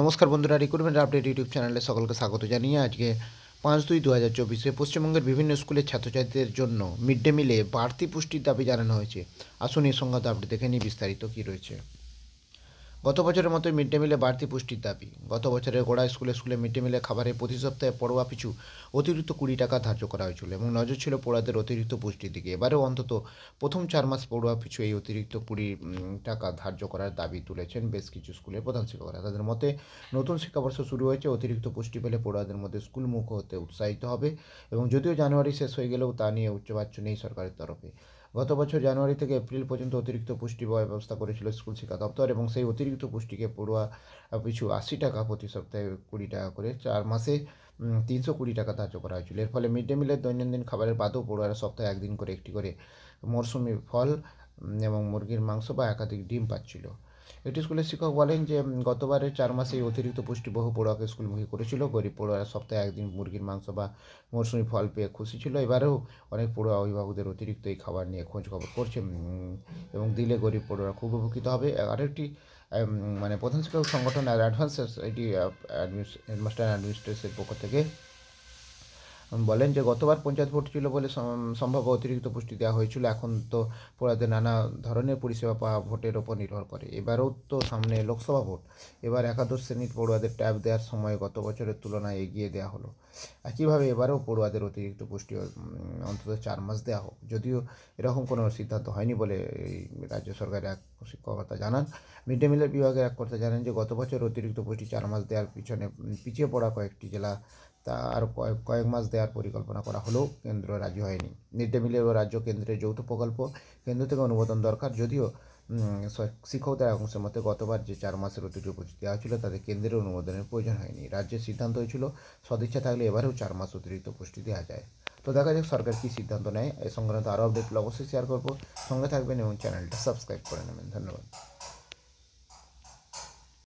নমস্কার বন্ধুরা recruitment update YouTube চ্যানেলে সকলকে স্বাগত জানিয়ে আজকে পাঁচ দুই দু হাজার চব্বিশে পশ্চিমবঙ্গের বিভিন্ন স্কুলের ছাত্রছাত্রীদের জন্য মিড ডে মিলে বাড়তি পুষ্টির দাবি জানানো হয়েছে আসুন এই সংক্রান্ত আপডেট দেখে নিয়ে বিস্তারিত কী রয়েছে গত বছরের মতোই মিড ডে মিলে বাড়তি পুষ্টির দাবি গত বছরের গোড়া স্কুলে স্কুলে মিড ডে মিলে খাবারে প্রতি সপ্তাহে পড়োয়া পিছু অতিরিক্ত কুড়ি টাকা ধার্য করা হয়েছিল এবং নজর ছিল পড়ুয়াদের অতিরিক্ত পুষ্টির দিকে এবারেও অন্তত প্রথম চার মাস পড়ুয়া পিছু এই অতিরিক্ত কুড়ি টাকা ধার্য করার দাবি তুলেছেন বেশ কিছু স্কুলের প্রধান শিক্ষকরা তাদের মতে নতুন শিক্ষাবর্ষ শুরু হয়েছে অতিরিক্ত পুষ্টি পেলে পড়ুয়াদের মধ্যে স্কুল মুখ হতে উৎসাহিত হবে এবং যদিও জানুয়ারি শেষ হয়ে গেলেও তা নিয়ে উচ্চবাচ্য নেই সরকারের তরফে গত বছর জানুয়ারি থেকে এপ্রিল পর্যন্ত অতিরিক্ত পুষ্টি ব্যয় ব্যবস্থা করেছিল স্কুল শিক্ষা দপ্তর এবং সেই অতিরিক্ত পুষ্টিকে পড়ুয়া পিছু আশি টাকা প্রতি সপ্তাহে কুড়ি টাকা করে চার মাসে তিনশো কুড়ি টাকা ধার্য করা হয়েছিল এর ফলে মিড ডে মিলের দৈনন্দিন খাবারের বাদেও পড়ুয়ারা সপ্তাহে একদিন করে একটি করে মরশুমি ফল এবং মুরগির মাংস বা একাধিক ডিম পাচ্ছিল এটি স্কুলের শিক্ষক বলেন যে গতবারের চার মাসে অতিরিক্ত পুষ্টি বহু পড়ুয়াকে স্কুলমুখী করেছিল গরিব পড়ুয়ারা সপ্তাহে একদিন মুরগির মাংস বা মৌসুমি ফল পেয়ে খুশি ছিল এবারেও অনেক পড়ুয়া অভিভাবকদের অতিরিক্ত এই খাবার নিয়ে খোঁজ খবর করছে এবং দিলে গরিব পড়ুয়ারা খুব উপকৃত হবে আরেকটি মানে প্রধান শিক্ষক সংগঠন অ্যাডভান্স এটি হেডমাস্টার অ্যাডমিনিস্ট্রেশনের পক্ষ থেকে বলেন যে গতবার পঞ্চায়েত ভোট ছিল বলে সম্ভাব্য অতিরিক্ত পুষ্টি দেওয়া হয়েছিল এখন তো পোড়াদের নানা ধরনের পরিষেবা পাওয়া ভোটের ওপর নির্ভর করে এবারও তো সামনে লোকসভা ভোট এবার একাদশ শ্রেণীর পড়ুয়াদের ট্যাব দেওয়ার সময় গত বছরের তুলনায় এগিয়ে দেওয়া হলো একইভাবে এবারও পড়ুয়াদের অতিরিক্ত পুষ্টি অন্তত চার মাস দেওয়া হোক যদিও এরকম কোনো সিদ্ধান্ত হয়নি বলে রাজ্য সরকারের এক শিক্ষকতা জানান মিড ডে মিলের বিভাগের এক কর্তা জানান যে গত বছর অতিরিক্ত পুষ্টি চার মাস দেওয়ার পিছনে পিছিয়ে পড়া কয়েকটি জেলা তা আর কয়েক কয়েক মাস দেওয়ার পরিকল্পনা করা হলেও কেন্দ্র রাজি হয়নি মিড ডে মিলের ও রাজ্য কেন্দ্রের যৌথ প্রকল্প কেন্দ্র থেকে অনুমোদন দরকার যদিও শিক্ষকদের অংশের মতে গতবার যে চার মাসের অতিরিক্ত উপস্থিতি দেওয়া হয়েছিল তাদের কেন্দ্রের অনুমোদনের প্রয়োজন হয়নি রাজ্যের সিদ্ধান্ত হয়েছিল সদিচ্ছা থাকলে এবারেও চার মাস অতিরিক্ত পুষ্টি দেওয়া যায় তো দেখা যাক সরকার কী সিদ্ধান্ত নেয় এ সংক্রান্ত আরও আপডেটগুলো অবশ্যই শেয়ার করবো সঙ্গে থাকবেন এবং চ্যানেলটা সাবস্ক্রাইব করে নেবেন ধন্যবাদ